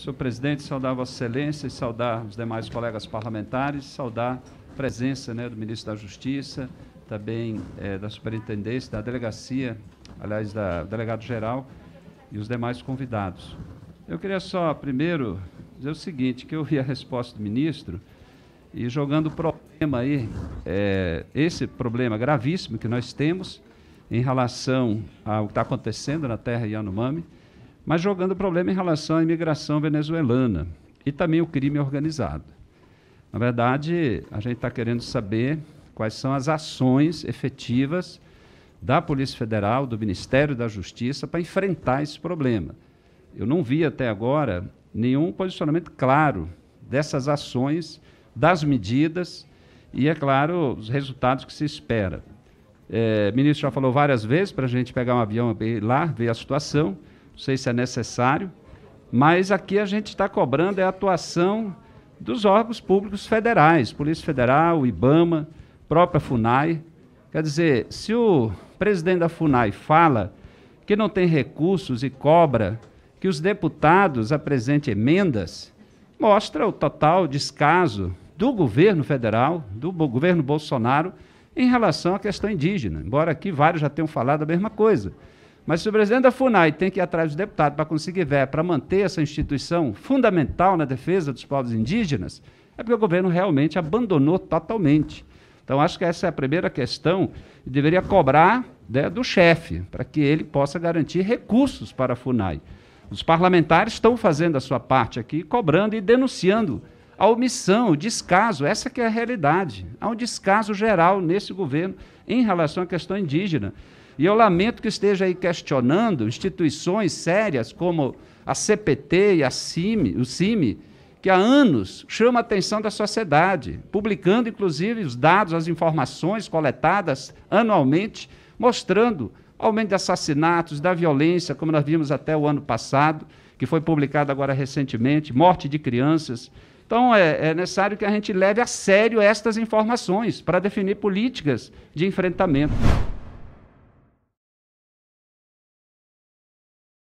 Senhor presidente, saudar Vossa Excelência e saudar os demais colegas parlamentares, saudar a presença né, do ministro da Justiça, também é, da superintendência, da delegacia, aliás, da delegado-geral e os demais convidados. Eu queria só, primeiro, dizer o seguinte, que eu vi a resposta do ministro e jogando o problema aí, é, esse problema gravíssimo que nós temos em relação ao que está acontecendo na terra Yanomami, mas jogando o problema em relação à imigração venezuelana e também o crime organizado. Na verdade, a gente está querendo saber quais são as ações efetivas da Polícia Federal, do Ministério da Justiça, para enfrentar esse problema. Eu não vi até agora nenhum posicionamento claro dessas ações, das medidas e, é claro, os resultados que se espera. É, o ministro já falou várias vezes para a gente pegar um avião e ir lá, ver a situação sei se é necessário, mas aqui a gente está cobrando é a atuação dos órgãos públicos federais, Polícia Federal, IBAMA, própria FUNAI. Quer dizer, se o presidente da FUNAI fala que não tem recursos e cobra que os deputados apresentem emendas, mostra o total descaso do governo federal, do governo Bolsonaro, em relação à questão indígena, embora aqui vários já tenham falado a mesma coisa. Mas se o presidente da FUNAI tem que ir atrás do deputado para conseguir ver, para manter essa instituição fundamental na defesa dos povos indígenas, é porque o governo realmente abandonou totalmente. Então, acho que essa é a primeira questão e deveria cobrar né, do chefe, para que ele possa garantir recursos para a FUNAI. Os parlamentares estão fazendo a sua parte aqui, cobrando e denunciando a omissão, o descaso, essa que é a realidade. Há um descaso geral nesse governo em relação à questão indígena. E eu lamento que esteja aí questionando instituições sérias como a CPT e a CIMI, o CIMI, que há anos chama a atenção da sociedade, publicando inclusive os dados, as informações coletadas anualmente, mostrando aumento de assassinatos, da violência, como nós vimos até o ano passado, que foi publicado agora recentemente, morte de crianças. Então, é, é, necessário que a gente leve a sério estas informações para definir políticas de enfrentamento.